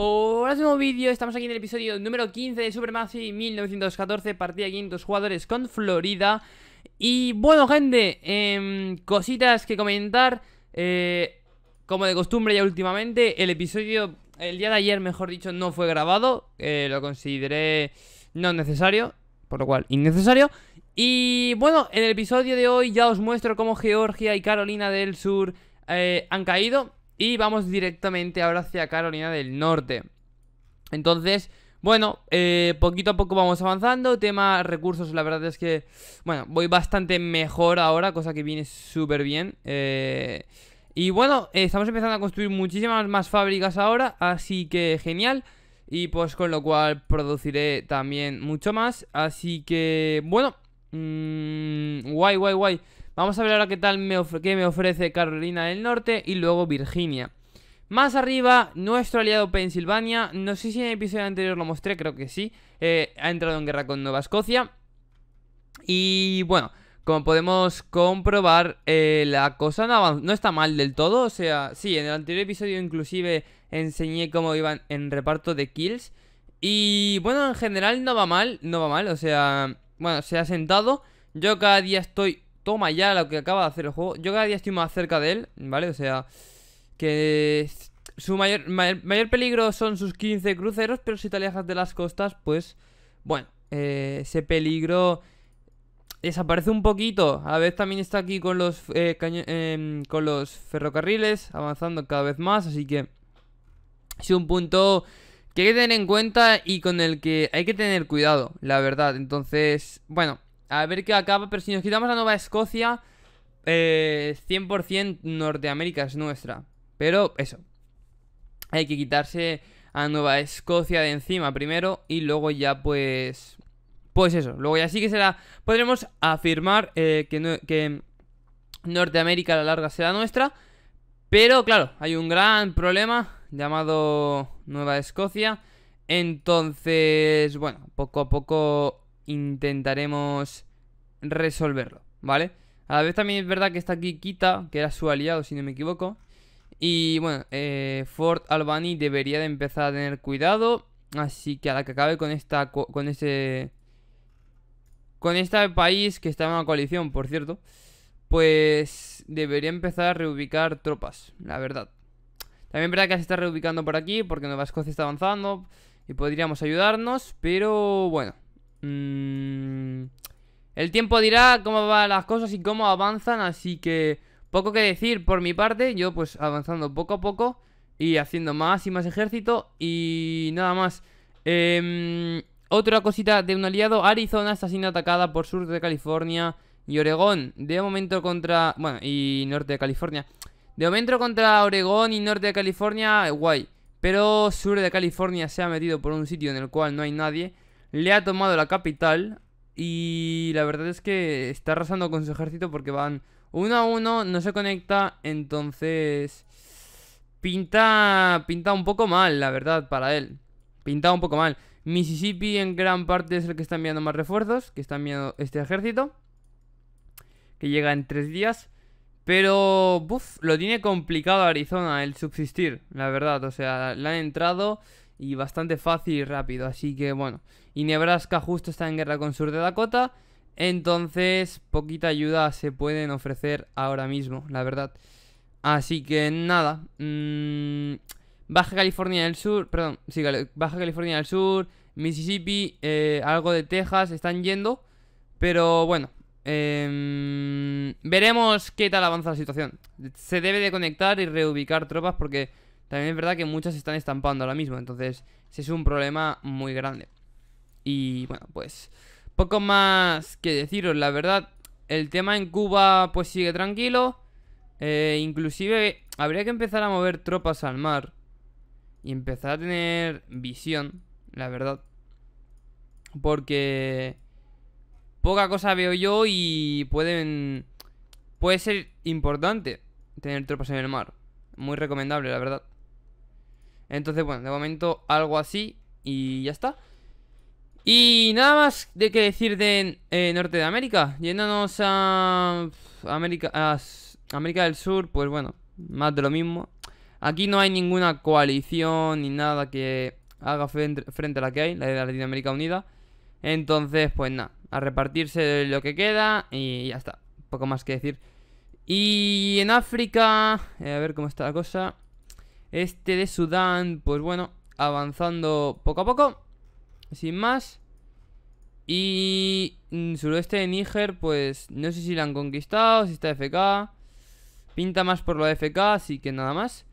Hola, último vídeo, estamos aquí en el episodio número 15 de Supermassive 1914, partida 500 jugadores con Florida Y bueno gente, em, cositas que comentar eh, Como de costumbre ya últimamente, el episodio, el día de ayer mejor dicho, no fue grabado eh, Lo consideré no necesario, por lo cual innecesario Y bueno, en el episodio de hoy ya os muestro cómo Georgia y Carolina del Sur eh, han caído y vamos directamente ahora hacia Carolina del Norte. Entonces, bueno, eh, poquito a poco vamos avanzando. Tema recursos, la verdad es que, bueno, voy bastante mejor ahora, cosa que viene súper bien. Eh. y bueno, estamos empezando a construir muchísimas más fábricas ahora, así que genial. Y pues con lo cual produciré también mucho más. Así que, bueno, mm, guay, guay, guay. Vamos a ver ahora qué tal me, me ofrece Carolina del Norte y luego Virginia. Más arriba, nuestro aliado Pensilvania, no sé si en el episodio anterior lo mostré, creo que sí, eh, ha entrado en guerra con Nueva Escocia. Y bueno, como podemos comprobar, eh, la cosa no, está mal del todo. O sea, sí, en el anterior episodio inclusive enseñé cómo iban en reparto de kills. Y bueno, en general no va mal, no va mal. O sea, bueno, se ha sentado. Yo cada día estoy Toma ya lo que acaba de hacer el juego. Yo cada día estoy más cerca de él, ¿vale? O sea, que su mayor, mayor, peligro son sus 15 cruceros, pero si te alejas de las costas, pues, bueno, eh, ese peligro desaparece un poquito. A la vez también está aquí con los, eh, em, con los ferrocarriles, avanzando cada vez más, así que es un punto que hay que tener en cuenta y con el que hay que tener cuidado, la verdad. Entonces, bueno, a ver qué acaba, pero si nos quitamos a Nueva Escocia, 100% eh, Norteamérica es nuestra. Pero eso, hay que quitarse a Nueva Escocia de encima primero y luego ya pues... Pues eso, luego ya sí que será... Podremos afirmar eh, que, que Norteamérica a la larga será nuestra, pero claro, hay un gran problema llamado Nueva Escocia. Entonces, bueno, poco a poco intentaremos resolverlo, ¿vale? A la vez también es verdad que está aquí Quita, que era su aliado, si no me equivoco. Y bueno, eh, Fort Albany debería de empezar a tener cuidado. Así que a la que acabe con esta con ese con este país que está en una coalición, por cierto, pues debería empezar a reubicar tropas, la verdad. También es verdad que se está reubicando por aquí porque Nueva Escocia está avanzando y podríamos ayudarnos, pero bueno, Mm, el tiempo dirá cómo van las cosas y cómo avanzan, así que poco que decir por mi parte, yo pues avanzando poco a poco y haciendo más y más ejército y nada más. Em, otra cosita de un aliado, Arizona está siendo atacada por sur de California y Oregón. De momento contra... Bueno, y norte de California. De momento contra Oregón y norte de California, guay. Pero sur de California se ha metido por un sitio en el cual no hay nadie le ha tomado la capital y la verdad es que está arrasando con su ejército porque van uno a uno, no se conecta, entonces pinta, pinta un poco mal, la verdad, para él. Pinta un poco mal. Mississippi en gran parte es el que está enviando más refuerzos, que está enviando este ejército, que llega en tres días. Pero, buf, lo tiene complicado Arizona el subsistir, la verdad. O sea, le han entrado y bastante fácil y rápido. Así que bueno, y Nebraska justo está en guerra con Sur de Dakota. Entonces, poquita ayuda se pueden ofrecer ahora mismo, la verdad. Así que nada. Mm, Baja California del Sur, perdón, sí, Baja California del Sur, Mississippi, eh, algo de Texas están yendo. Pero bueno, em, veremos qué tal avanza la situación. Se debe de conectar y reubicar tropas porque también es verdad que muchas están estampando ahora mismo, entonces ese es un problema muy grande. Y bueno, pues poco más que deciros, la verdad. El tema en Cuba pues sigue tranquilo. Eh, inclusive habría que empezar a mover tropas al mar. Y empezar a tener visión, la verdad. Porque poca cosa veo yo y pueden... Puede ser importante tener tropas en el mar. Muy recomendable, la verdad. Entonces, bueno, de momento algo así y ya está. Y nada más de que decir de eh, Norte de América. Yéndonos a América, América del Sur, pues bueno, más de lo mismo. Aquí no hay ninguna coalición ni nada que haga frente a la que hay, la de Latinoamérica Unida. Entonces, pues nada, a repartirse lo que queda y ya está. Poco más que decir. Y en África, eh, a ver cómo está la cosa. Este de Sudán, pues bueno, avanzando poco a poco. Sin más. Y mm, suroeste de Níger, pues no sé si la han conquistado, si está FK. Pinta más por lo de FK, así que nada más.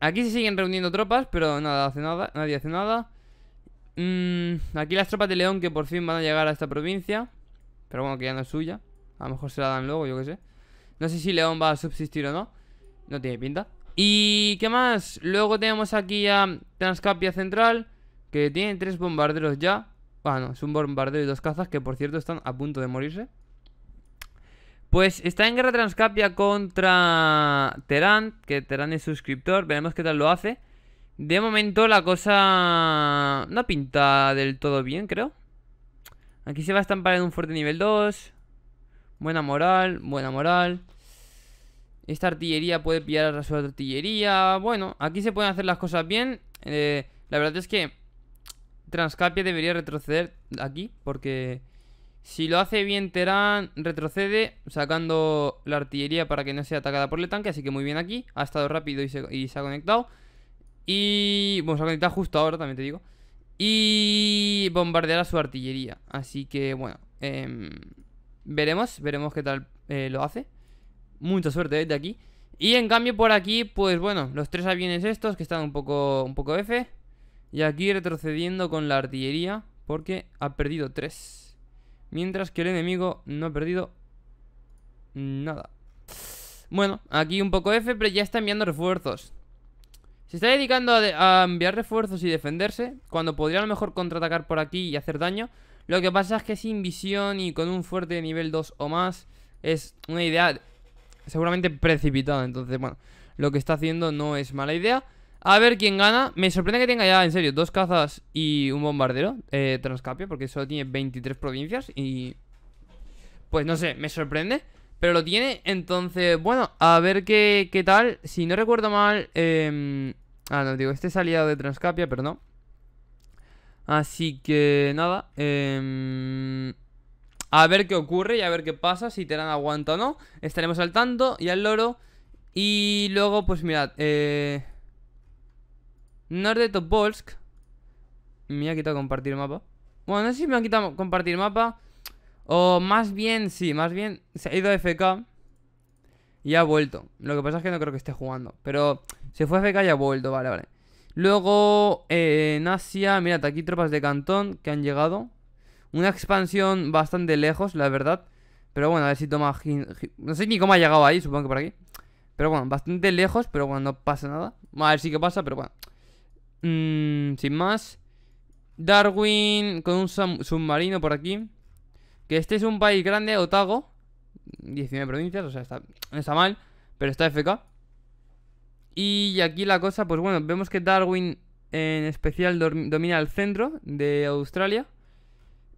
Aquí se siguen reuniendo tropas, pero nada, hace nada nadie hace nada. Mm, aquí las tropas de León que por fin van a llegar a esta provincia. Pero bueno, que ya no es suya. A lo mejor se la dan luego, yo qué sé. No sé si León va a subsistir o no. No tiene pinta. ¿Y qué más? Luego tenemos aquí a Transcapia Central, que tiene tres bombarderos ya. Bueno, ah, es un bombardero y dos cazas, que por cierto están a punto de morirse. Pues está en guerra Transcapia contra Terán, que Terán es suscriptor, veremos qué tal lo hace. De momento la cosa no pinta del todo bien, creo. Aquí se va a estampar en un fuerte nivel 2. Buena moral, buena moral. Esta artillería puede pillar a su artillería. Bueno, aquí se pueden hacer las cosas bien. Eh, la verdad es que Transcapia debería retroceder aquí. Porque si lo hace bien Terán, retrocede sacando la artillería para que no sea atacada por el tanque. Así que muy bien aquí. Ha estado rápido y se, ha conectado. Y... Bueno, se ha conectado justo ahora, también te digo. Y bombardeará su artillería. Así que, bueno. Em, veremos, veremos qué tal eh, lo hace mucha suerte desde aquí. Y en cambio por aquí, pues bueno, los tres aviones estos que están un poco, un poco F. Y aquí retrocediendo con la artillería porque ha perdido tres. Mientras que el enemigo no ha perdido nada. Bueno, aquí un poco F, pero ya está enviando refuerzos. Se está dedicando a, a, enviar refuerzos y defenderse, cuando podría a lo mejor contraatacar por aquí y hacer daño. Lo que pasa es que sin visión y con un fuerte nivel 2 o más, es una idea seguramente precipitado. Entonces, bueno, lo que está haciendo no es mala idea. A ver quién gana. Me sorprende que tenga ya, en serio, dos cazas y un bombardero eh, Transcapia, porque solo tiene 23 provincias y... Pues no sé, me sorprende, pero lo tiene. Entonces, bueno, a ver qué, qué tal. Si no recuerdo mal... Eh... Ah, no, digo, este es aliado de Transcapia, pero no. Así que, nada. Eh a ver qué ocurre y a ver qué pasa, si Terán aguanta o no. Estaremos al tanto y al loro. Y luego, pues mirad, eh... de Me ha quitado compartir mapa. Bueno, no sé si me ha quitado compartir mapa. O más bien, sí, más bien se ha ido a FK y ha vuelto. Lo que pasa es que no creo que esté jugando. Pero se fue a FK y ha vuelto, vale, vale. Luego, eh, en Asia, mirad, aquí tropas de Cantón que han llegado. Una expansión bastante lejos, la verdad. Pero bueno, a ver si toma... No sé ni cómo ha llegado ahí, supongo que por aquí. Pero bueno, bastante lejos, pero bueno, no pasa nada. A ver si que pasa, pero bueno. Mm, sin más. Darwin con un submarino por aquí. Que este es un país grande, Otago. 19 provincias, o sea, está, está mal, pero está FK. Y aquí la cosa, pues bueno, vemos que Darwin en especial domina el centro de Australia.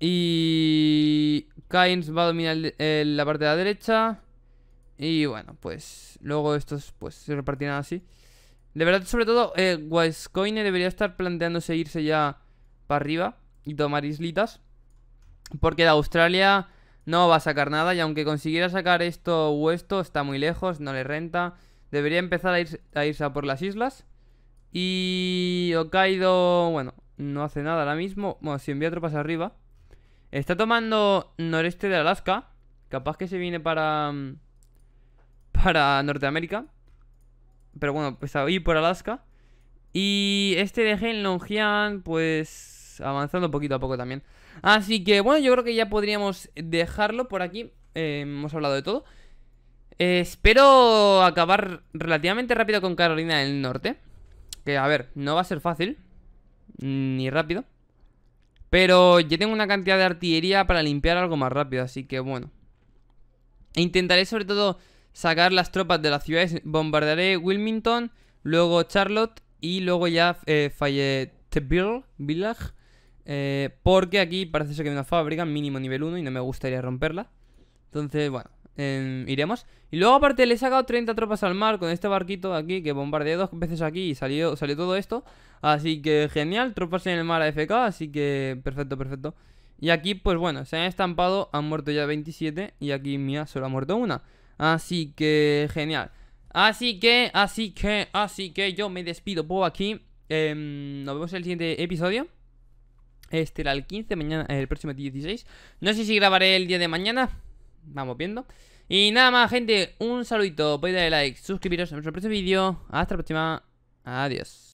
Y Kainz va a dominar la parte de la derecha. Y bueno, pues luego estos pues se repartirán así. De verdad, sobre todo, eh, debería estar planteándose irse ya para arriba y tomar islitas. Porque de Australia no va a sacar nada y aunque consiguiera sacar esto o esto, está muy lejos, no le renta. Debería empezar a irse a, irse a por las islas. Y Hokkaido, bueno, no hace nada ahora mismo. Bueno, si envía tropas arriba. Está tomando noreste de Alaska. Capaz que se viene para... Mm, para Norteamérica. Pero bueno, pues ahí por Alaska. Y este de Longian, pues... Avanzando poquito a poco también. Así que bueno, yo creo que ya podríamos dejarlo por aquí. Eh, hemos hablado de todo. Eh, espero acabar relativamente rápido con Carolina del Norte. Que a ver, no va a ser fácil. Ni rápido. Pero yo tengo una cantidad de artillería para limpiar algo más rápido, así que bueno. E intentaré sobre todo sacar las tropas de las ciudades. Bombardearé Wilmington, luego Charlotte y luego ya eh, Fayetteville Village. Eh, porque aquí parece ser que hay una fábrica, mínimo nivel 1, y no me gustaría romperla. Entonces, bueno. Em, iremos. Y luego aparte le he sacado 30 tropas al mar con este barquito aquí que bombardeé dos veces aquí y salió, salió todo esto. Así que genial, tropas en el mar AFK, así que perfecto, perfecto. Y aquí pues bueno, se han estampado, han muerto ya 27 y aquí mía solo ha muerto una. Así que genial. Así que, así que, así que yo me despido por aquí. Em, nos vemos en el siguiente episodio. Este era el 15, mañana, el próximo 16. No sé si grabaré el día de mañana vamos viendo. Y nada más, gente, un saludito, podéis darle like, suscribiros a nuestro próximo vídeo. Hasta la próxima, adiós.